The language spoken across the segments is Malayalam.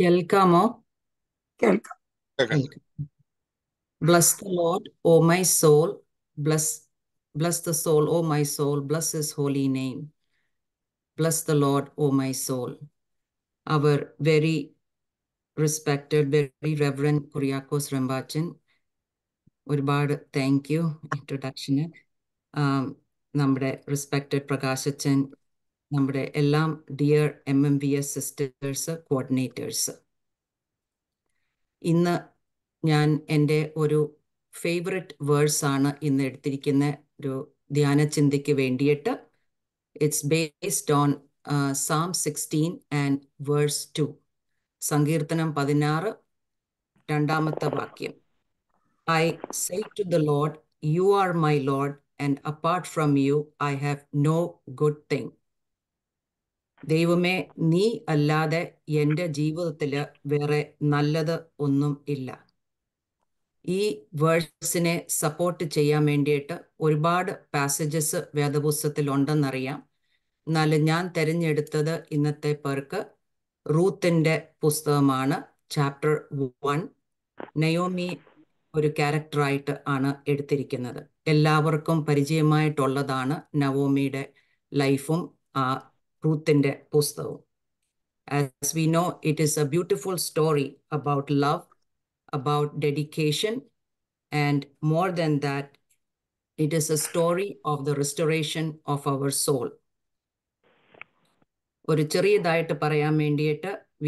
Kelkamo. Kelka. Bless the Lord, O my soul. Bless bless the soul, O my soul. Bless his holy name. Bless the Lord, O my soul. Our very respected, very reverend Kuriakos Rambachan. Uribad, thank you. Introduction. Um, number respected Prakashachan നമ്മുടെ എല്ലാം dear M M V S sisters coordinators ഇന്ന് ഞാൻ എൻ്റെ ഒരു ഫേവററ്റ് വേഴ്സാണ് ഇന്ന് എടുത്തിരിക്കുന്ന ഒരു ധ്യാനചിന്തയ്ക്ക് വേണ്ടിയിട്ട് it's based on psalm sixteen and verse two സങ്കീർത്തനം പതിനാറ് രണ്ടാമത്തെ വാക്യം I say to the Lord you are my Lord and apart from you I have no good thing ദൈവമേ നീ അല്ലാതെ എൻ്റെ ജീവിതത്തിൽ വേറെ നല്ലത് ഒന്നും ഇല്ല ഈ വേഴ്സിനെ സപ്പോർട്ട് ചെയ്യാൻ വേണ്ടിയിട്ട് ഒരുപാട് പാസേജസ് വേദപുസ്തകത്തിൽ ഉണ്ടെന്നറിയാം എന്നാലും ഞാൻ തിരഞ്ഞെടുത്തത് ഇന്നത്തെ പേർക്ക് റൂത്തിൻ്റെ പുസ്തകമാണ് ചാപ്റ്റർ വൺ നയോമി ഒരു ക്യാരക്ടറായിട്ട് ആണ് എടുത്തിരിക്കുന്നത് എല്ലാവർക്കും പരിചയമായിട്ടുള്ളതാണ് നവോമിയുടെ ലൈഫും ആ Ruthinde Pustal. As we know, it is a beautiful story about love, about dedication, and more than that, it is a story of the restoration of our soul. We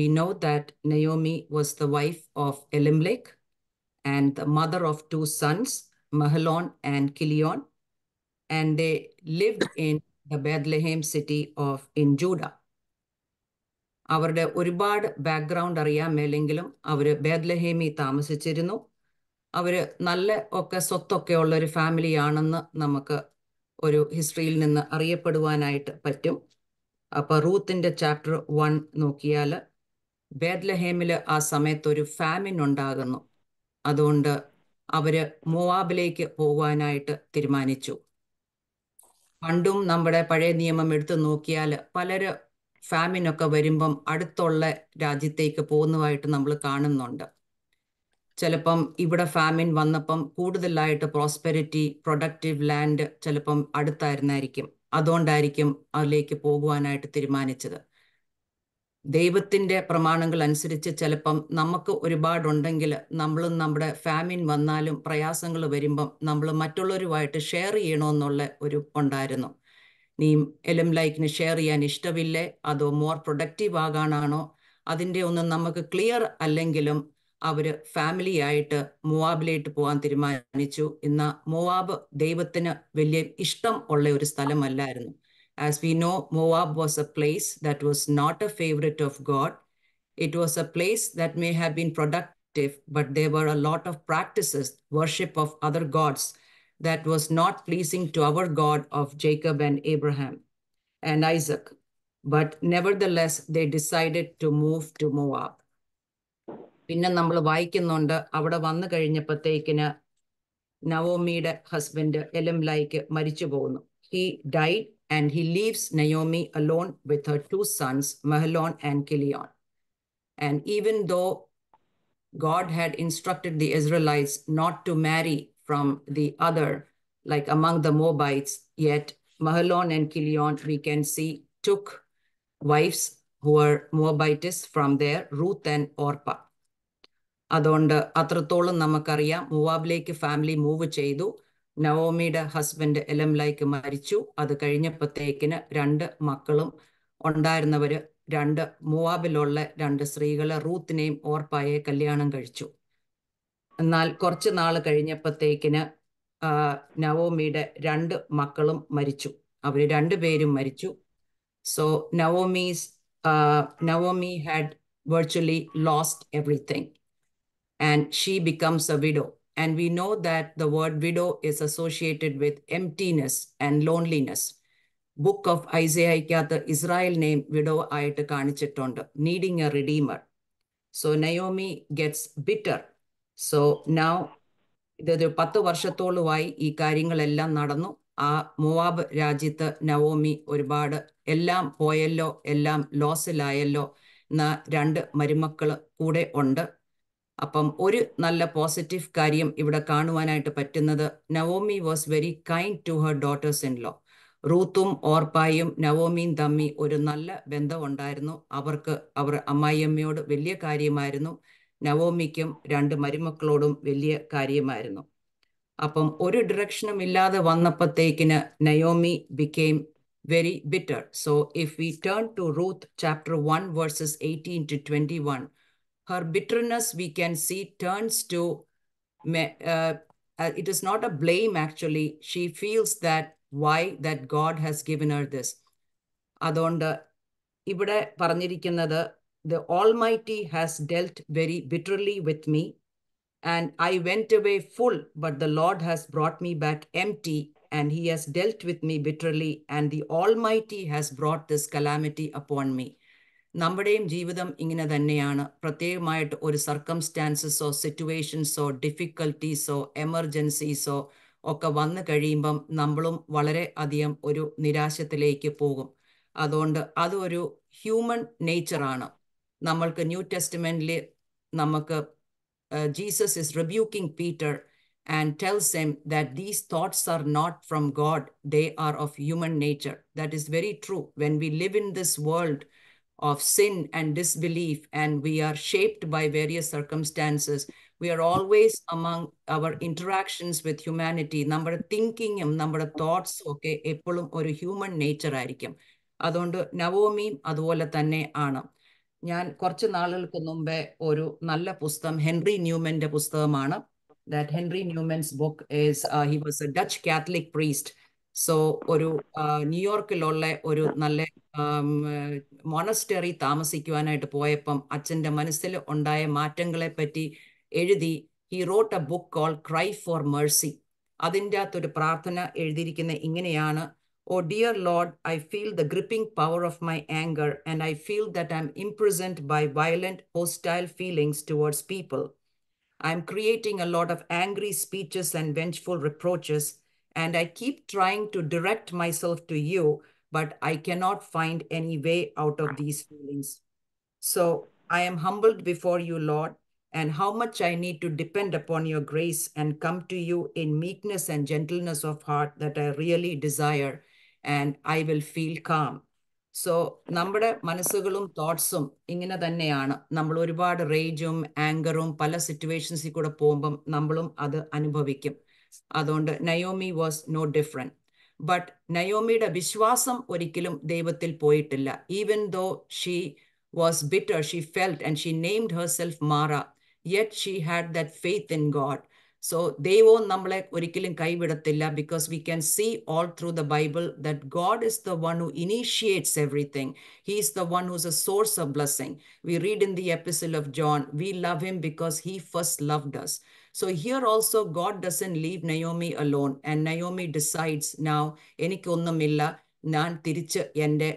know that Naomi was the wife of Elimelech and the mother of two sons, Mahalon and Kilion, and they lived in the Bethlehem city of in Judah അവരുടെ ഒരുപാട് ബാക്ക്ഗ്രൗണ്ട് അറിയാമേലെങ്കിലും അവർ ബേദ്ലഹേമി താമസിച്ചിരുന്നു അവർ നല്ല ഒക്കെ സ്വത്തൊക്കെ ഉള്ള ഒരു ഫാമിലിയാണെന്ന് നമുക്ക് ഒരു ഹിസ്റ്ററിയിൽ നിന്ന് അറിയപ്പെടുവാനായിട്ട് പറ്റും അപ്പോൾ റൂത്തിൻ്റെ ചാപ്റ്റർ വൺ നോക്കിയാൽ ബേദ്ലഹേമിൽ ആ സമയത്ത് ഒരു ഫാമിൻ ഉണ്ടാകുന്നു അതുകൊണ്ട് അവർ മോവാബിലേക്ക് പോകാനായിട്ട് തീരുമാനിച്ചു പണ്ടും നമ്മുടെ പഴയ നിയമം എടുത്തു നോക്കിയാൽ പലര് ഫാമിനൊക്കെ വരുമ്പം അടുത്തുള്ള രാജ്യത്തേക്ക് പോകുന്നതായിട്ട് നമ്മൾ കാണുന്നുണ്ട് ചിലപ്പം ഇവിടെ ഫാമിൻ വന്നപ്പം കൂടുതലായിട്ട് പ്രോസ്പെരിറ്റി പ്രൊഡക്റ്റീവ് ലാൻഡ് ചിലപ്പം അടുത്തായിരുന്നായിരിക്കും അതുകൊണ്ടായിരിക്കും അതിലേക്ക് പോകുവാനായിട്ട് തീരുമാനിച്ചത് ദൈവത്തിൻ്റെ പ്രമാണങ്ങൾ അനുസരിച്ച് ചിലപ്പം നമുക്ക് ഒരുപാടുണ്ടെങ്കിൽ നമ്മളും നമ്മുടെ ഫാമിൻ വന്നാലും പ്രയാസങ്ങൾ വരുമ്പം നമ്മൾ മറ്റുള്ളവരുമായിട്ട് ഷെയർ ചെയ്യണമെന്നുള്ള ഒരു ഉണ്ടായിരുന്നു നീ എലും ലൈക്കിന് ഷെയർ ചെയ്യാൻ ഇഷ്ടമില്ലേ അതോ മോർ പ്രൊഡക്റ്റീവ് ആകാനാണോ അതിൻ്റെ ഒന്നും നമുക്ക് ക്ലിയർ അല്ലെങ്കിലും അവർ ഫാമിലിയായിട്ട് മുവാബിലേക്ക് പോകാൻ തീരുമാനിച്ചു എന്നാൽ മുവാബ് ദൈവത്തിന് വലിയ ഇഷ്ടം ഉള്ള ഒരു സ്ഥലമല്ലായിരുന്നു As we know, Moab was a place that was not a favorite of God. It was a place that may have been productive, but there were a lot of practices, worship of other gods, that was not pleasing to our God of Jacob and Abraham and Isaac. But nevertheless, they decided to move to Moab. പിന്നെ നമ്മൾ വായിക്കുന്നുണ്ട് അവിടെ വന്നു കഴിഞ്ഞപ്പോഴത്തേക്കിന് നവോമിയുടെ ഹസ്ബൻഡ് എലംലായിക്ക് മരിച്ചു പോകുന്നു he died and he leaves Naomi alone with her two sons, Mahlon and Kilion. And even though God had instructed the Israelites not to marry from the other, like among the Moabites, yet Mahlon and Kilion, we can see, took wives who were Moabites from there, Ruth and Orpah. അതുകൊണ്ട് അത്രത്തോളം നമുക്കറിയാം മൂവാബിലേക്ക് ഫാമിലി മൂവ് ചെയ്തു നവോമിയുടെ ഹസ്ബൻഡ് എലം ലൈക്ക് മരിച്ചു അത് കഴിഞ്ഞപ്പോഴത്തേക്കിന് രണ്ട് മക്കളും ഉണ്ടായിരുന്നവർ രണ്ട് മൂവാബിലുള്ള രണ്ട് സ്ത്രീകളെ റൂത്തിനെയും ഓർപ്പായെ കല്യാണം കഴിച്ചു എന്നാൽ കുറച്ച് നാൾ കഴിഞ്ഞപ്പോഴത്തേക്കിന് നവോമിയുടെ രണ്ട് മക്കളും മരിച്ചു അവർ രണ്ടുപേരും മരിച്ചു so Naomi's Naomi had virtually lost everything and she becomes a widow And we know that the word widow is associated with emptiness and loneliness. Book of ഐസയായിക്കകത്ത് ഇസ്രായേലിനെയും വിഡോ ആയിട്ട് കാണിച്ചിട്ടുണ്ട് needing a redeemer so Naomi gets bitter so now ഇതൊരു പത്ത് വർഷത്തോളമായി ഈ കാര്യങ്ങളെല്ലാം നടന്നു ആ മുവാബ് രാജ്യത്ത് നവോമി ഒരുപാട് എല്ലാം പോയല്ലോ എല്ലാം ലോസിലായല്ലോ എന്ന രണ്ട് മരുമക്കൾ കൂടെ ഉണ്ട് അപ്പം ഒരു നല്ല പോസിറ്റീവ് കാര്യം ഇവിടെ കാണുവാനായിട്ട് പറ്റുന്നത് Naomi was very kind to her daughters in law റൂത്തും ഓർപ്പായും നവോമിയും തമ്മി ഒരു നല്ല ബന്ധമുണ്ടായിരുന്നു അവർക്ക് അവർ അമ്മായിയമ്മയോട് വലിയ കാര്യമായിരുന്നു നവോമിക്കും രണ്ട് മരുമക്കളോടും വലിയ കാര്യമായിരുന്നു അപ്പം ഒരു ഡിറക്ഷനും ഇല്ലാതെ വന്നപ്പോഴത്തേക്കിന് Naomi became very bitter so if we turn to Ruth chapter one verses eighteen to twenty one her bitterness, we can see, turns to, uh, uh, it is not a blame actually. She feels that why that God has given her this. അതുകൊണ്ട് ഇവിടെ പറഞ്ഞിരിക്കുന്നത് the Almighty has dealt very bitterly with me, and I went away full, but the Lord has brought me back empty, and He has dealt with me bitterly, and the Almighty has brought this calamity upon me. നമ്മുടെയും ജീവിതം ഇങ്ങനെ തന്നെയാണ് പ്രത്യേകമായിട്ട് ഒരു സർക്കംസ്റ്റാൻസസോ സിറ്റുവേഷൻസോ ഡിഫിക്കൽട്ടീസോ എമർജൻസീസോ ഒക്കെ വന്നു കഴിയുമ്പം നമ്മളും വളരെ അധികം ഒരു നിരാശത്തിലേക്ക് പോകും അതുകൊണ്ട് അതൊരു ഹ്യൂമൻ നേച്ചറാണ് നമ്മൾക്ക് ന്യൂ ടെസ്റ്റ്മെൻറ്റിൽ നമുക്ക് Jesus is rebuking Peter and tells him that these thoughts are not from God, they are of human nature. That is very true. When we live in this world, of sin and disbelief, and we are shaped by various circumstances. We are always among our interactions with humanity. നമ്മുടെ തിങ്കിങ്ങും നമ്മുടെ തോട്ട്സും ഒക്കെ എപ്പോഴും ഒരു ഹ്യൂമൻ നേച്ചർ ആയിരിക്കും അതുകൊണ്ട് നവോമിയും അതുപോലെ തന്നെ ആണ് ഞാൻ കുറച്ച് നാളുകൾക്ക് മുമ്പേ ഒരു നല്ല പുസ്തകം ഹെൻറി ന്യൂമന്റെ പുസ്തകമാണ് that Henry Newman's book is he was a Dutch Catholic priest so ഒരു ന്യൂയോർക്കിലുള്ള uh, ഒരു നല്ല മൊണസ്റ്ററി താമസിക്കുവാനായിട്ട് പോയപ്പം അച്ഛൻ്റെ മനസ്സിൽ ഉണ്ടായ മാറ്റങ്ങളെ പറ്റി എഴുതി he wrote a book call cry for mercy അതിൻ്റെ അകത്തൊരു പ്രാർത്ഥന എഴുതിയിരിക്കുന്ന ഇങ്ങനെയാണ് oh dear Lord I feel the gripping power of my anger and I feel that I am imprisoned by violent hostile feelings towards people I am creating a lot of angry speeches and vengeful reproaches and I keep trying to direct myself to you but I cannot find any way out of these feelings. So I am humbled before you, Lord, and how much I need to depend upon your grace and come to you in meekness and gentleness of heart that I really desire, and I will feel calm. So നമ്മുടെ മനസ്സുകളും തോട്ട്സും ഇങ്ങനെ തന്നെയാണ് നമ്മൾ ഒരുപാട് റേജും ആങ്കറും പല സിറ്റുവേഷൻസിൽ കൂടെ പോകുമ്പം നമ്മളും അത് അനുഭവിക്കും അതുകൊണ്ട് Naomi was no different but Naomi's Vishwasam Orikilum Devatil Poetilla, even though she was bitter, she felt and she named herself Mara, yet she had that faith in God. So Devo Namla Orikilin Kaivedatilla, because we can see all through the Bible that God is the one who initiates everything. He is the one who's a source of blessing. We read in the epistle of John, we love him because he first loved us. So here also, God doesn't leave Naomi alone. And Naomi decides now, എനിക്കൊന്നുമില്ല ഞാൻ home എൻ്റെ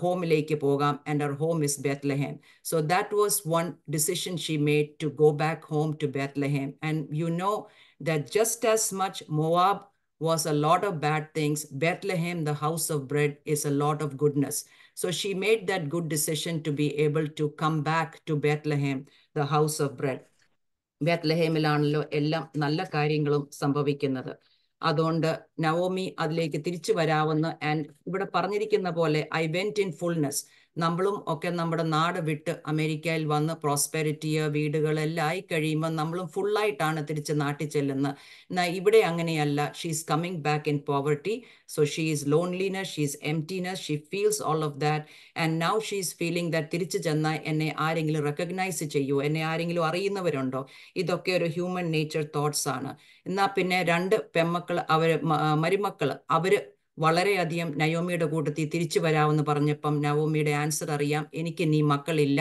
ഹോമിലേക്ക് pogam, and our home is Bethlehem. So that was one decision she made to go back home to Bethlehem. And you know that just as much Moab was a lot of bad things. Bethlehem, the house of bread, is a lot of goodness. So she made that good decision to be able to come back to Bethlehem, the house of bread. ബേത്ലഹേമിലാണല്ലോ എല്ലാം നല്ല കാര്യങ്ങളും സംഭവിക്കുന്നത് അതുകൊണ്ട് നവോമി അതിലേക്ക് തിരിച്ചു വരാവുന്ന ആൻഡ് ഇവിടെ പറഞ്ഞിരിക്കുന്ന പോലെ ഐ വെന്റ് ഇൻ ഫുൾനെസ് നമ്മളും ഒക്കെ നമ്മുടെ നാട് വിട്ട് അമേരിക്കയിൽ വന്ന് പ്രോസ്പെരിറ്റിയ വീടുകളെല്ലാം ആയി കഴിയുമ്പോൾ നമ്മളും ഫുള്ളായിട്ടാണ് തിരിച്ച് നാട്ടിൽ ചെല്ലുന്നത് എന്നാൽ ഇവിടെ അങ്ങനെയല്ല she's coming back in poverty so she's loneliness she's is emptiness she feels all of that and now she feeling that തിരിച്ചു ചെന്നാൽ എന്നെ ആരെങ്കിലും റെക്കഗ്നൈസ് ചെയ്യൂ എന്നെ ആരെങ്കിലും അറിയുന്നവരുണ്ടോ ഇതൊക്കെ ഒരു ഹ്യൂമൻ നേച്ചർ തോട്ട്സ് ആണ് എന്നാൽ പിന്നെ രണ്ട് പെമ്മക്കൾ അവർ മരുമക്കൾ അവർ വളരെയധികം നയോമിയുടെ കൂട്ടത്തിൽ തിരിച്ചു വരാമെന്ന് പറഞ്ഞപ്പം നവോമിയുടെ ആൻസർ അറിയാം എനിക്ക് നീ മക്കളില്ല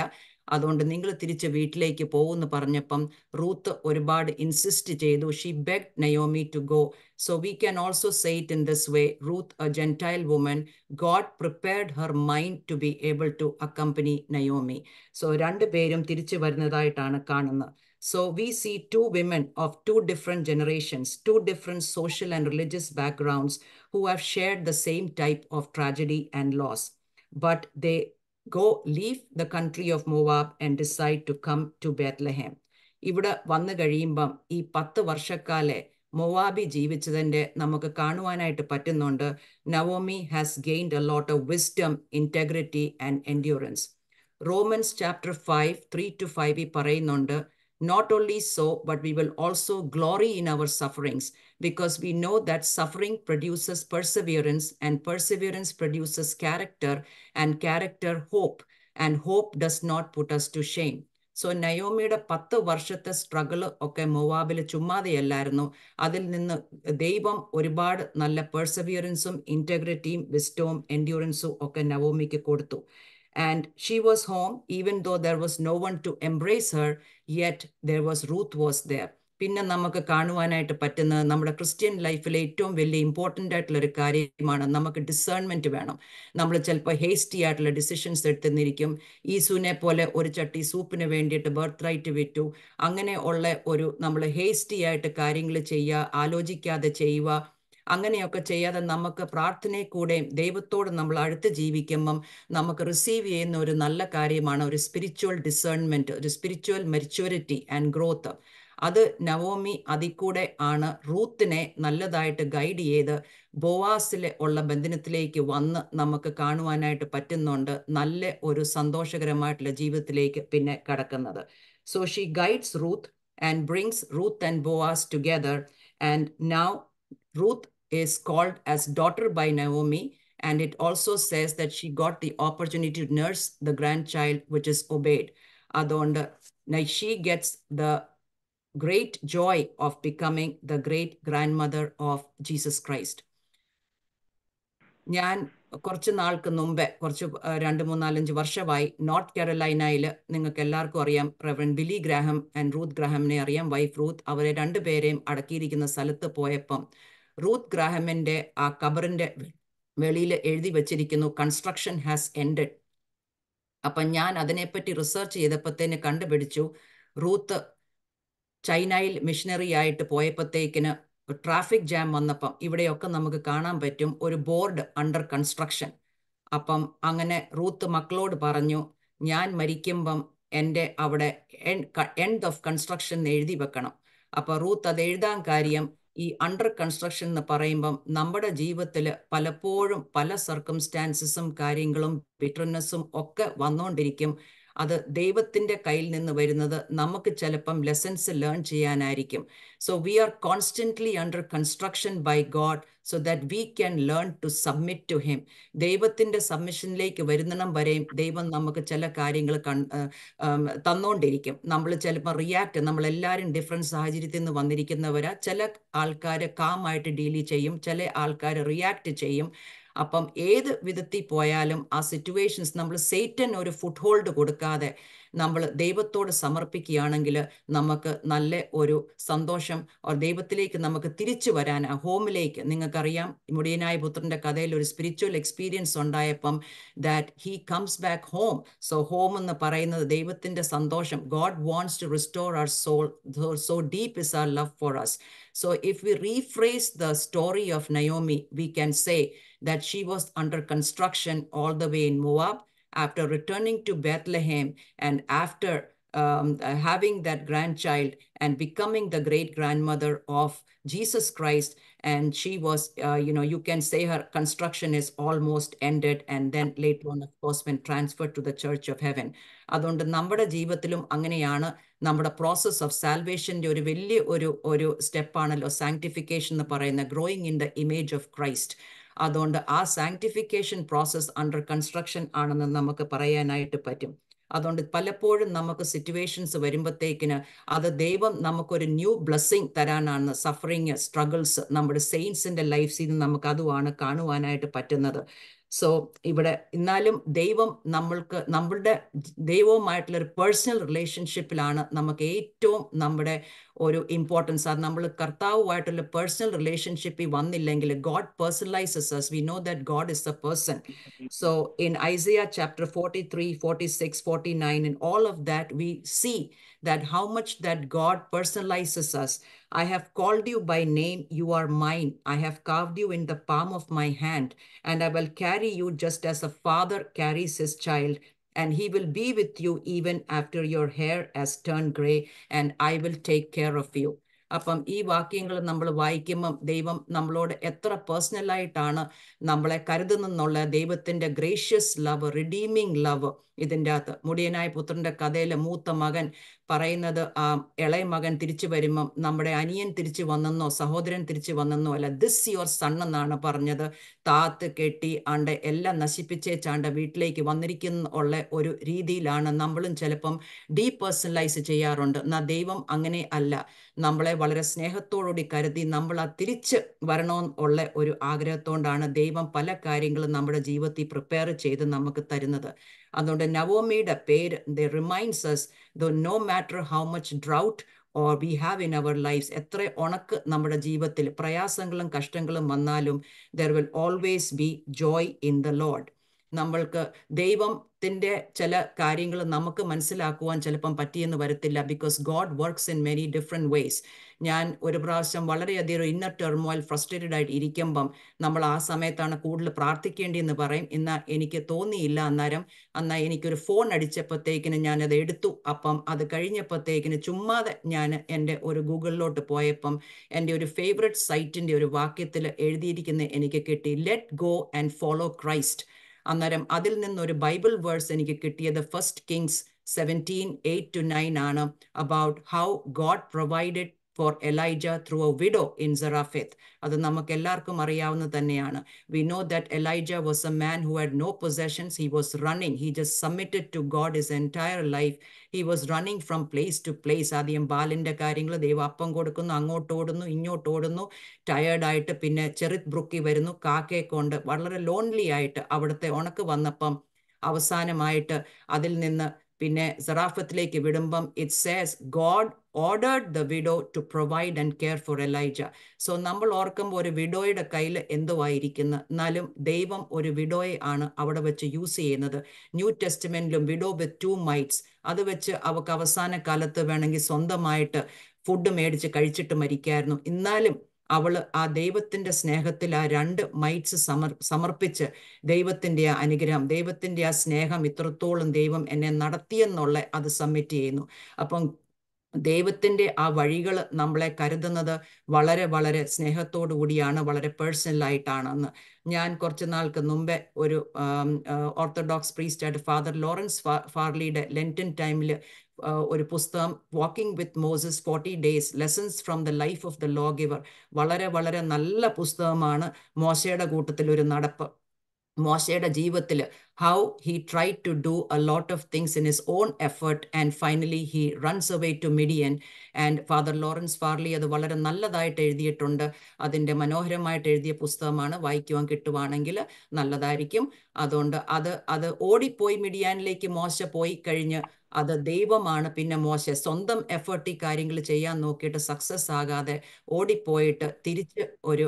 അതുകൊണ്ട് നിങ്ങൾ തിരിച്ച് വീട്ടിലേക്ക് പോകുമെന്ന് പറഞ്ഞപ്പം റൂത്ത് ഒരുപാട് ഇൻസിസ്റ്റ് ചെയ്തു she beg Naomi to go so we can also say it in this way Ruth a gentile woman God prepared her mind to be able to accompany Naomi so പേരും തിരിച്ചു വരുന്നതായിട്ടാണ് കാണുന്നത് So we see two women of two different generations, two different social and religious backgrounds who have shared the same type of tragedy and loss, but they go leave the country of Moab and decide to come to Bethlehem. ഇവിടെ വന്നു കഴിയുമ്പം ഈ പത്ത് വർഷക്കാലെ മൊവാബി ജീവിച്ചതിൻ്റെ നമുക്ക് കാണുവാനായിട്ട് പറ്റുന്നുണ്ട് Naomi has gained a lot of wisdom integrity and endurance Romans chapter five three to five ഈ പറയുന്നുണ്ട് Not only so, but we will also glory in our sufferings because we know that suffering produces perseverance and perseverance produces character and character hope and hope does not put us to shame. So നയോമിയുടെ പത്ത് വർഷത്തെ സ്ട്രഗിൾ ഒക്കെ മൊവാബിൽ ചുമ്മാതെയല്ലായിരുന്നു അതിൽ നിന്ന് ദൈവം ഒരുപാട് നല്ല പേഴ്സവിയറൻസും ഇൻറ്റഗ്രിറ്റിയും വിസ്റ്റവും എൻഡ്യൂറൻസും ഒക്കെ നവോമിക്ക് കൊടുത്തു And she was home, even though there was no one to embrace her, yet there was Ruth was there. പിന്നെ നമുക്ക് കാണുവാനായിട്ട് പറ്റുന്നത് നമ്മുടെ ക്രിസ്ത്യൻ ലൈഫിലെ ഏറ്റവും വലിയ ഇമ്പോർട്ടൻ്റ് ആയിട്ടുള്ള ഒരു കാര്യമാണ് നമുക്ക് ഡിസേൺമെൻറ്റ് വേണം നമ്മൾ ചിലപ്പോൾ ഹേസ്റ്റി ആയിട്ടുള്ള ഡിസിഷൻസ് എടുത്തുന്നിരിക്കും ഈസുവിനെ പോലെ ഒരു ചട്ടി സൂപ്പിന് വേണ്ടിയിട്ട് ബർത്ത് റൈറ്റ് വിറ്റു അങ്ങനെ ഉള്ള ഒരു നമ്മൾ ഹേസ്റ്റി ആയിട്ട് കാര്യങ്ങൾ ചെയ്യുക ആലോചിക്കാതെ ചെയ്യുക അങ്ങനെയൊക്കെ ചെയ്യാതെ നമുക്ക് പ്രാർത്ഥനയെ കൂടെയും ദൈവത്തോട് നമ്മൾ അടുത്ത് ജീവിക്കുമ്പം നമുക്ക് റിസീവ് ചെയ്യുന്ന ഒരു നല്ല കാര്യമാണ് ഒരു സ്പിരിച്വൽ ഡിസേൺമെന്റ് ഒരു സ്പിരിച്വൽ മെച്യൂരിറ്റി ആൻഡ് ഗ്രോത്ത് അത് നവോമി അതിക്കൂടെ ആണ് റൂത്തിനെ നല്ലതായിട്ട് ഗൈഡ് ചെയ്ത് ബോവാസിലെ ഉള്ള ബന്ധനത്തിലേക്ക് വന്ന് നമുക്ക് കാണുവാനായിട്ട് പറ്റുന്നുണ്ട് നല്ല ഒരു സന്തോഷകരമായിട്ടുള്ള ജീവിതത്തിലേക്ക് പിന്നെ കടക്കുന്നത് so she guides Ruth and brings Ruth and Boaz together and now Ruth is called as Daughter by Naomi. And it also says that she got the opportunity to nurse the grandchild, which is obeyed. Adonda, now she gets the great joy of becoming the great grandmother of Jesus Christ. ഞാൻ കുറച്ച് നാൾക്ക് മുമ്പേ കുറച്ച് രണ്ട് മൂന്നാലഞ്ച് വർഷമായി നോർത്ത് കാരലൈനയിൽ നിങ്ങൾക്ക് എല്ലാവർക്കും അറിയാം റവൻ ബിലി ഗ്രാഹം ആൻഡ് റൂത്ത് ഗ്രാഹമിനെ അറിയാം വൈഫ് റൂത്ത് അവരെ രണ്ടുപേരെയും അടക്കിയിരിക്കുന്ന സ്ഥലത്ത് റൂത്ത് ഗ്രാഹമിൻ്റെ ആ കബറിൻ്റെ വെളിയിൽ എഴുതി വെച്ചിരിക്കുന്നു കൺസ്ട്രക്ഷൻ ഹാസ് എൻഡഡ് അപ്പം ഞാൻ അതിനെപ്പറ്റി റിസർച്ച് ചെയ്തപ്പോഴത്തേന് കണ്ടുപിടിച്ചു റൂത്ത് ചൈനയിൽ മിഷനറി ആയിട്ട് പോയപ്പോഴത്തേക്കിന് ട്രാഫിക് ജാം വന്നപ്പം ഇവിടെയൊക്കെ നമുക്ക് കാണാൻ പറ്റും ഒരു ബോർഡ് അണ്ടർ കൺസ്ട്രക്ഷൻ അപ്പം അങ്ങനെ റൂത്ത് മക്കളോട് പറഞ്ഞു ഞാൻ മരിക്കുമ്പം എൻ്റെ അവിടെ എൻഡ് ഓഫ് കൺസ്ട്രക്ഷൻ എഴുതി വെക്കണം അപ്പോൾ റൂത്ത് അത് എഴുതാൻ കാര്യം ഈ അണ്ടർ കൺസ്ട്രക്ഷൻ എന്ന് പറയുമ്പം നമ്മുടെ ജീവിതത്തിൽ പലപ്പോഴും പല സർക്കംസ്റ്റാൻസസും കാര്യങ്ങളും ബിറ്റർനെസ്സും ഒക്കെ വന്നുകൊണ്ടിരിക്കും അത് ദൈവത്തിൻ്റെ കയ്യിൽ നിന്ന് വരുന്നത് നമുക്ക് ചിലപ്പം ലെസൺസ് ലേൺ ചെയ്യാനായിരിക്കും so we are constantly under construction by God so that we can learn to submit to him ദൈവത്തിൻ്റെ സബ്മിഷനിലേക്ക് വരുന്നിടം വരെയും ദൈവം നമുക്ക് ചില കാര്യങ്ങൾ കൺ തന്നുകൊണ്ടിരിക്കും നമ്മൾ ചിലപ്പോൾ റിയാക്ട് നമ്മളെല്ലാവരും ഡിഫറെൻറ്റ് സാഹചര്യത്തിൽ നിന്ന് വന്നിരിക്കുന്നവരാ ചില ആൾക്കാർ കാമായിട്ട് ഡീൽ ചെയ്യും ചില ആൾക്കാർ റിയാക്ട് ചെയ്യും അപ്പം ഏത് വിധത്തിൽ പോയാലും ആ സിറ്റുവേഷൻസ് നമ്മൾ സേറ്റൻ ഒരു ഫുട് ഹോൾഡ് കൊടുക്കാതെ നമ്മൾ ദൈവത്തോട് സമർപ്പിക്കുകയാണെങ്കിൽ നമുക്ക് നല്ല ഒരു സന്തോഷം ദൈവത്തിലേക്ക് നമുക്ക് തിരിച്ചു വരാൻ ആ ഹോമിലേക്ക് നിങ്ങൾക്കറിയാം മുടിയനായ പുത്രൻ്റെ കഥയിൽ ഒരു സ്പിരിച്വൽ എക്സ്പീരിയൻസ് ഉണ്ടായപ്പം that he comes back home so home എന്ന് പറയുന്നത് ദൈവത്തിൻ്റെ സന്തോഷം God wants to restore our soul so deep is our love for us so if we rephrase the story of Naomi we can say that she was under construction all the way in Moab. After returning to Bethlehem and after um, uh, having that grandchild and becoming the great grandmother of Jesus Christ. And she was, uh, you know, you can say her construction is almost ended. And then later on, of course, when transferred to the Church of Heaven. അതുകൊണ്ട് നമ്മുടെ ജീവിതത്തിലും അങ്ങനെയാണ് നമ്മുടെ പ്രോസസ് ഓഫ് സാൽവേഷൻ്റെ ഒരു വലിയ ഒരു ഒരു സ്റ്റെപ്പാണല്ലോ സാങ്ക്ടിഫിക്കേഷൻ എന്ന് പറയുന്ന growing in the image of Christ അതുകൊണ്ട് ആ സാങ്ക്ടിഫിക്കേഷൻ പ്രോസസ്സ് അണ്ടർ കൺസ്ട്രക്ഷൻ ആണെന്ന് നമുക്ക് പറയാനായിട്ട് പറ്റും അതുകൊണ്ട് പലപ്പോഴും നമുക്ക് സിറ്റുവേഷൻസ് വരുമ്പോഴത്തേക്കിന് അത് ദൈവം നമുക്കൊരു ന്യൂ ബ്ലെസ്സിങ് തരാനാണ് സഫറിങ് സ്ട്രഗിൾസ് നമ്മുടെ സെയിൻസിന്റെ ലൈഫ് സീൻ നമുക്ക് അതുമാണ് കാണുവാനായിട്ട് പറ്റുന്നത് സോ ഇവിടെ എന്നാലും ദൈവം നമ്മൾക്ക് നമ്മളുടെ ദൈവവുമായിട്ടുള്ള ഒരു പേഴ്സണൽ റിലേഷൻഷിപ്പിലാണ് നമുക്ക് ഏറ്റവും നമ്മുടെ ഒരു ഇമ്പോർട്ടൻസ് അത് നമ്മൾ കർത്താവുമായിട്ടുള്ള പേഴ്സണൽ റിലേഷൻഷിപ്പിൽ വന്നില്ലെങ്കിൽ God personalises us we know that God is a person so in Isaiah chapter forty three forty six forty nine in all of that we see that how much that God personalizes us. I have called you by name, you are mine. I have carved you in the palm of my hand, and I will carry you just as a father carries his child. And he will be with you even after your hair has turned gray, and I will take care of you. അപ്പം ഈ വാക്യങ്ങൾ നമ്മൾ വായിക്കുമ്പം ദൈവം നമ്മളോട് എത്ര പേഴ്സണലായിട്ടാണ് നമ്മളെ കരുതുന്നുള്ള ദൈവത്തിൻ്റെ ഗ്രേഷ്യസ് ലവ് റിഡീമിങ് ലവ് ഇതിൻ്റെ അകത്ത് മുടിയനായ പുത്രൻ്റെ കഥയിലെ മൂത്ത മകൻ പറയുന്നത് ആ ഇളയ മകൻ തിരിച്ചു വരുമ്പം നമ്മുടെ അനിയൻ തിരിച്ചു വന്നെന്നോ സഹോദരൻ തിരിച്ചു വന്നെന്നോ അല്ല ദിസ് യുവർ സൺ എന്നാണ് പറഞ്ഞത് താത്ത് കെട്ടി ആണ്ട് എല്ലാം നശിപ്പിച്ചേച്ചാണ്ട് വീട്ടിലേക്ക് വന്നിരിക്കുന്ന ഉള്ള ഒരു രീതിയിലാണ് നമ്മളും ചിലപ്പം ഡീപേഴ്സണലൈസ് ചെയ്യാറുണ്ട് എന്നാ ദൈവം അങ്ങനെ അല്ല നമ്മളെ വളരെ സ്നേഹത്തോടുകൂടി കരുതി നമ്മൾ ആ തിരിച്ച് വരണമെന്ന് ഉള്ള ഒരു ആഗ്രഹത്തോണ്ടാണ് ദൈവം പല കാര്യങ്ങളും നമ്മുടെ ജീവിതത്തിൽ പ്രിപ്പയർ ചെയ്ത് നമുക്ക് തരുന്നത് അതുകൊണ്ട് നവോമിയുടെ പേര് the reminds us the no matter how much drought or we have in our lives എത്ര ഉണക്ക് നമ്മുടെ ജീവിതത്തിൽ പ്രയാസങ്ങളും കഷ്ടങ്ങളും വന്നാലും there will always be joy in the Lord നമ്മൾക്ക് ദൈവത്തിൻ്റെ ചില കാര്യങ്ങൾ നമുക്ക് മനസ്സിലാക്കുവാൻ ചിലപ്പം പറ്റിയെന്ന് വരത്തില്ല because God works in many different ways ഞാൻ ഒരു പ്രാവശ്യം വളരെയധികം ഇന്നർ ടെർമോയിൽ ഫ്രസ്ട്രേറ്റഡ് ആയിട്ട് ഇരിക്കുമ്പം നമ്മൾ ആ സമയത്താണ് കൂടുതൽ പ്രാർത്ഥിക്കേണ്ടിയെന്ന് പറയും ഇന്ന് എനിക്ക് തോന്നിയില്ല അന്നേരം അന്ന എനിക്കൊരു ഫോൺ അടിച്ചപ്പോഴത്തേക്കിന് ഞാനത് എടുത്തു അപ്പം അത് കഴിഞ്ഞപ്പോഴത്തേക്കിന് ചുമ്മാതെ ഞാൻ എൻ്റെ ഒരു ഗൂഗിളിലോട്ട് പോയപ്പം എൻ്റെ ഒരു ഫേവററ്റ് സൈറ്റിൻ്റെ ഒരു വാക്യത്തിൽ എഴുതിയിരിക്കുന്ന എനിക്ക് കിട്ടി let go and follow Christ അന്നേരം അതിൽ നിന്നൊരു ബൈബിൾ വേഴ്സ് എനിക്ക് കിട്ടിയത് first Kings seventeen eight to nine ആണ് about how God provided for Elijah through a widow in Zarephath അത് നമുക്ക് എല്ലാവർക്കും അറിയാവുന്നത് തന്നെയാണ് we know that Elijah was a man who had no possessions he was running he just submitted to God is entire life he was running from place to place ആദ്യം ബാലിൻ്റെ കാര്യങ്ങൾ ദൈവം അപ്പം കൊടുക്കുന്നു അങ്ങോട്ട് ഓടുന്നു ഇങ്ങോട്ട് ഓടുന്നു ടയേർഡായിട്ട് പിന്നെ ചെറുത് ബ്രുക്കി വരുന്നു കാക്കയെ കൊണ്ട് വളരെ ലോൺലി ആയിട്ട് അവിടുത്തെ ഉണക്ക് വന്നപ്പം അവസാനമായിട്ട് അതിൽ നിന്ന് പിന്നെ സറാഫത്തിലേക്ക് വിടുമ്പം it says God ordered the widow to provide and care for Elijah so നമ്മൾ ഓർക്കുമ്പോൾ ഒരു വിഡോയുടെ കയ്യിൽ എന്തോ ആയിരിക്കുന്നു എന്നാലും ദൈവം ഒരു വിഡോയെ ആണ് അവിടെ വെച്ച് യൂസ് ചെയ്യുന്നത് ന്യൂ ടെസ്റ്റ്മെന്റിലും വിഡോ വിത്ത് ടു മൈറ്റ്സ് അത് വെച്ച് അവക്ക് അവസാന കാലത്ത് വേണമെങ്കിൽ സ്വന്തമായിട്ട് ഫുഡ് മേടിച്ച് കഴിച്ചിട്ട് മരിക്കായിരുന്നു എന്നാലും അവൾ ആ ദൈവത്തിന്റെ സ്നേഹത്തിൽ ആ രണ്ട് മൈറ്റ്സ് സമർ സമർപ്പിച്ച് ദൈവത്തിന്റെ ആ അനുഗ്രഹം ദൈവത്തിന്റെ ആ സ്നേഹം ഇത്രത്തോളം ദൈവം എന്നെ നടത്തിയെന്നുള്ള അത് സബ്മിറ്റ് ചെയ്യുന്നു അപ്പം ദൈവത്തിൻ്റെ ആ വഴികൾ നമ്മളെ കരുതുന്നത് വളരെ വളരെ സ്നേഹത്തോടു കൂടിയാണ് വളരെ പേഴ്സണലായിട്ടാണെന്ന് ഞാൻ കുറച്ച് നാൾക്ക് മുമ്പേ ഒരു ഓർത്തഡോക്സ് പ്രീസ്റ്റായിട്ട് ഫാദർ ലോറൻസ് ഫാർലിയുടെ ലെൻറ്റൻ ടൈമിൽ ഒരു പുസ്തകം walking with Moses forty days lessons from the life of the law giver വളരെ വളരെ നല്ല പുസ്തകമാണ് മോശയുടെ കൂട്ടത്തിൽ ഒരു നടപ്പ് മോശയുടെ ജീവിതത്തിൽ how he tried to do a lot of things in his own effort and finally he runs away to Midian and father Lawrence Farley അത് വളരെ നല്ലതായിട്ട് എഴുതിയിട്ടുണ്ട് അതിൻ്റെ മനോഹരമായിട്ട് എഴുതിയ പുസ്തകമാണ് വായിക്കുവാൻ കിട്ടുവാണെങ്കിൽ നല്ലതായിരിക്കും അതുകൊണ്ട് അത് അത് ഓടിപ്പോയി മിഡിയാനിലേക്ക് മോശ പോയി കഴിഞ്ഞ് അത് ദൈവമാണ് പിന്നെ മോശ സ്വന്തം എഫേർട്ട് ഈ കാര്യങ്ങൾ ചെയ്യാൻ നോക്കിയിട്ട് സക്സസ് ആകാതെ ഓടിപ്പോയിട്ട് തിരിച്ച് ഒരു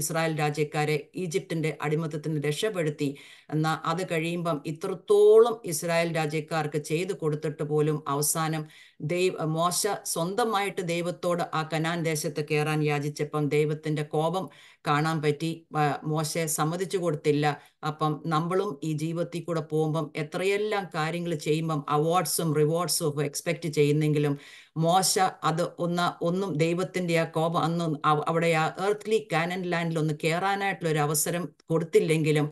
ഇസ്രായേൽ രാജ്യക്കാരെ ഈജിപ്തിൻ്റെ അടിമത്തത്തിന് രക്ഷപ്പെടുത്തി എന്നാൽ അത് കഴിയുമ്പം ഇത്രത്തോളം ഇസ്രായേൽ രാജ്യക്കാർക്ക് ചെയ്തു കൊടുത്തിട്ട് പോലും അവസാനം ദൈവ മോശ സ്വന്തമായിട്ട് ദൈവത്തോട് ആ കനാൻ ദേശത്ത് കയറാൻ യാചിച്ചപ്പം ദൈവത്തിന്റെ കോപം കാണാൻ പറ്റി മോശെ സമ്മതിച്ചു കൊടുത്തില്ല അപ്പം നമ്മളും ഈ ജീവിതത്തിൽ കൂടെ പോകുമ്പം എത്രയെല്ലാം കാര്യങ്ങൾ ചെയ്യുമ്പം അവാർഡ്സും റിവാർഡ്സും ഒക്കെ എക്സ്പെക്ട് ചെയ്യുന്നെങ്കിലും മോശ അത് ഒന്ന് ഒന്നും ദൈവത്തിന്റെ ആ കോപം അന്ന് അവിടെ ആ എർത്ത്ലി കാനൻ ലാൻഡിൽ ഒന്ന് കയറാനായിട്ടുള്ള ഒരു അവസരം കൊടുത്തില്ലെങ്കിലും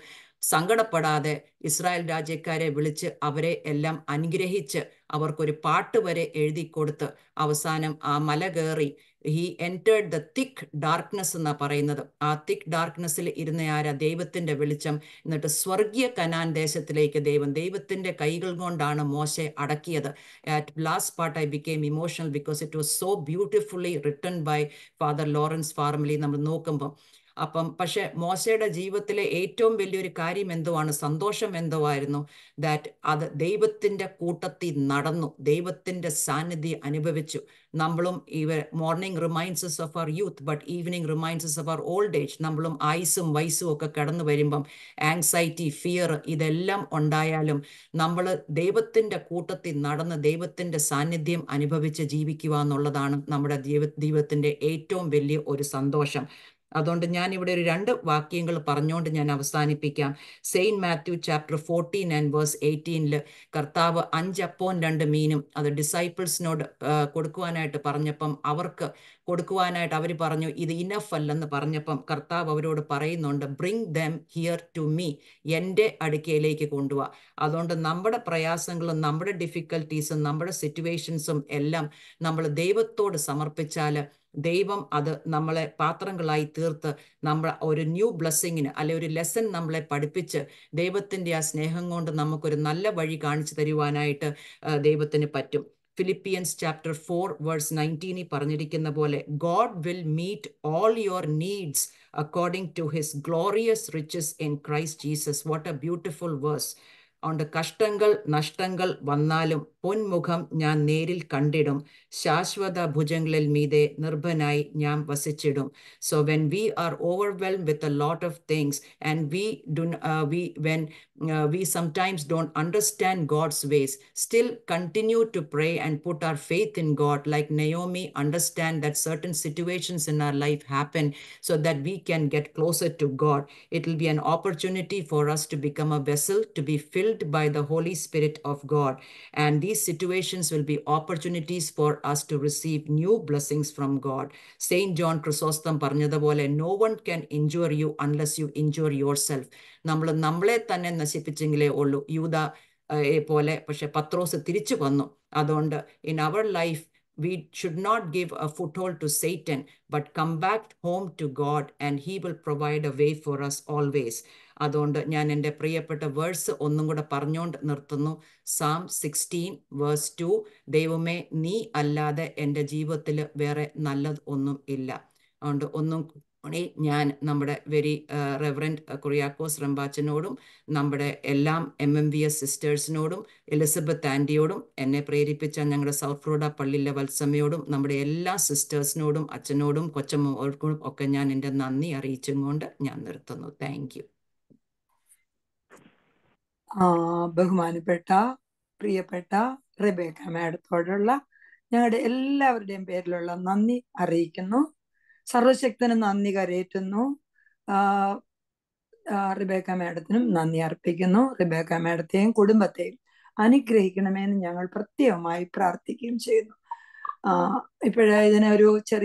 സങ്കടപ്പെടാതെ ഇസ്രായേൽ രാജ്യക്കാരെ വിളിച്ച് അവരെ എല്ലാം അനുഗ്രഹിച്ച് അവർക്കൊരു പാട്ട് വരെ എഴുതി കൊടുത്ത് അവസാനം ആ മല കയറി he entered the thick darkness എന്നാണ് പറയുന്നത് ആ തിക്ക് ഡാർക്ക്നെസ്സിൽ ഇരുന്ന ആരാ ദൈവത്തിൻ്റെ വെളിച്ചം എന്നിട്ട് സ്വർഗീയ കനാൻ ദേശത്തിലേക്ക് ദൈവം ദൈവത്തിൻ്റെ കൈകൾ കൊണ്ടാണ് മോശെ അടക്കിയത് at last part I became emotional because it was so beautifully return by father Lawrence Farley നമ്മൾ നോക്കുമ്പം അപ്പം പക്ഷെ മോശയുടെ ജീവിതത്തിലെ ഏറ്റവും വലിയൊരു കാര്യം എന്തുവാണ് സന്തോഷം എന്തോ ആയിരുന്നു ദാറ്റ് അത് ദൈവത്തിൻ്റെ കൂട്ടത്തിൽ നടന്നു ദൈവത്തിൻ്റെ സാന്നിധ്യം അനുഭവിച്ചു നമ്മളും ഇവ morning reminds us of our youth but evening reminds us of our old age നമ്മളും ആയുസും വയസ്സും ഒക്കെ കടന്നു വരുമ്പം ആങ്സൈറ്റി ഫിയർ ഇതെല്ലാം ഉണ്ടായാലും നമ്മൾ ദൈവത്തിൻ്റെ കൂട്ടത്തിൽ നടന്ന് ദൈവത്തിൻ്റെ സാന്നിധ്യം അനുഭവിച്ച് ജീവിക്കുക എന്നുള്ളതാണ് നമ്മുടെ ദൈവ ദൈവത്തിൻ്റെ ഏറ്റവും വലിയ ഒരു സന്തോഷം അതുകൊണ്ട് ഞാൻ ഇവിടെ ഒരു രണ്ട് വാക്യങ്ങൾ പറഞ്ഞുകൊണ്ട് ഞാൻ അവസാനിപ്പിക്കാം saint Matthew chapter fourteen and verse എയ്റ്റീനിൽ കർത്താവ് അഞ്ച് രണ്ട് മീനും അത് ഡിസൈപ്പിൾസിനോട് കൊടുക്കുവാനായിട്ട് പറഞ്ഞപ്പം അവർക്ക് കൊടുക്കുവാനായിട്ട് അവർ പറഞ്ഞു ഇത് ഇനഫ് അല്ലെന്ന് പറഞ്ഞപ്പം കർത്താവ് അവരോട് പറയുന്നുണ്ട് bring them here to me എൻ്റെ അടുക്കയിലേക്ക് കൊണ്ടുപോവാ അതുകൊണ്ട് നമ്മുടെ പ്രയാസങ്ങളും നമ്മുടെ ഡിഫിക്കൽട്ടീസും നമ്മുടെ സിറ്റുവേഷൻസും എല്ലാം നമ്മൾ ദൈവത്തോട് സമർപ്പിച്ചാൽ ദൈവം അത് നമ്മളെ പാത്രങ്ങളായി തീർത്ത് നമ്മൾ ഒരു ന്യൂ ബ്ലെസ്സിങ്ങിന് അല്ലെ ഒരു ലെസൺ നമ്മളെ പഠിപ്പിച്ച് ദൈവത്തിൻ്റെ ആ സ്നേഹം കൊണ്ട് നമുക്കൊരു നല്ല വഴി കാണിച്ചു തരുവാനായിട്ട് ദൈവത്തിന് പറ്റും Philippians chapter 4 verse 19 ni paranjirikkinna pole God will meet all your needs according to his glorious riches in Christ Jesus what a beautiful verse on the kastangal nashtangal vannalum ponmugham njan neril kandidum shashvada bhujangalil meede nirbhanai njan vasichidum so when we are overwhelmed with a lot of things and we do uh, we when uh, we sometimes don't understand God's ways, still continue to pray and put our faith in God, like Naomi, understand that certain situations in our life happen so that we can get closer to God. It will be an opportunity for us to become a vessel, to be filled by the Holy Spirit of God. And these situations will be opportunities for us to receive new blessings from God. St. John Chrysostom പറഞ്ഞതുപോലെ no one can injure you unless you injure yourself. നമ്മൾ namle tanen. നശിപ്പിച്ചെങ്കിലേ ഉള്ളൂ യൂത പോലെ പക്ഷെ പത്രോസ് തിരിച്ചു വന്നു അതുകൊണ്ട് in our life should not give a a hole to Satan but come back home to God and he will provide a way for us always അതുകൊണ്ട് ഞാൻ എൻ്റെ പ്രിയപ്പെട്ട വേഴ്സ് ഒന്നും കൂടെ പറഞ്ഞുകൊണ്ട് നിർത്തുന്നു സാം സിക്സ്റ്റീൻ വേഴ്സ് ടു ദൈവമേ നീ അല്ലാതെ എൻ്റെ ജീവിതത്തിൽ വേറെ നല്ലത് ഒന്നും ഇല്ല അതുകൊണ്ട് ഒന്നും കൂടി ഞാൻ നമ്മുടെ വെരി റെവറൻഡ് കുറിയാക്കോസ് റംബാച്ചനോടും നമ്മുടെ എല്ലാം എം എം വി എസ് സിസ്റ്റേഴ്സിനോടും എലിസബത്ത് ആൻറ്റിയോടും എന്നെ പ്രേരിപ്പിച്ച ഞങ്ങളുടെ സൗത്ത് ഫ്ലോഡ പള്ളിയിലെ വത്സമയോടും നമ്മുടെ എല്ലാ സിസ്റ്റേഴ്സിനോടും അച്ഛനോടും കൊച്ചമ്മോർക്കും ഒക്കെ ഞാൻ എൻ്റെ നന്ദി അറിയിച്ചും കൊണ്ട് ഞാൻ നിർത്തുന്നു താങ്ക് യു ബഹുമാനപ്പെട്ട പ്രിയപ്പെട്ട റിബേഖ മാഡത്തോടുള്ള ഞങ്ങളുടെ എല്ലാവരുടെയും പേരിലുള്ള നന്ദി അറിയിക്കുന്നു സർവശക്തന് നന്ദി കരയേറ്റുന്നു റിബേക്ക മേഡത്തിനും നന്ദി അർപ്പിക്കുന്നു റിബേക്ക മേഡത്തെയും കുടുംബത്തെയും അനുഗ്രഹിക്കണമെന്ന് ഞങ്ങൾ പ്രത്യേകമായി പ്രാർത്ഥിക്കുകയും ചെയ്യുന്നു ഇപ്പോഴേ ഇതിനൊരു ചെറിയ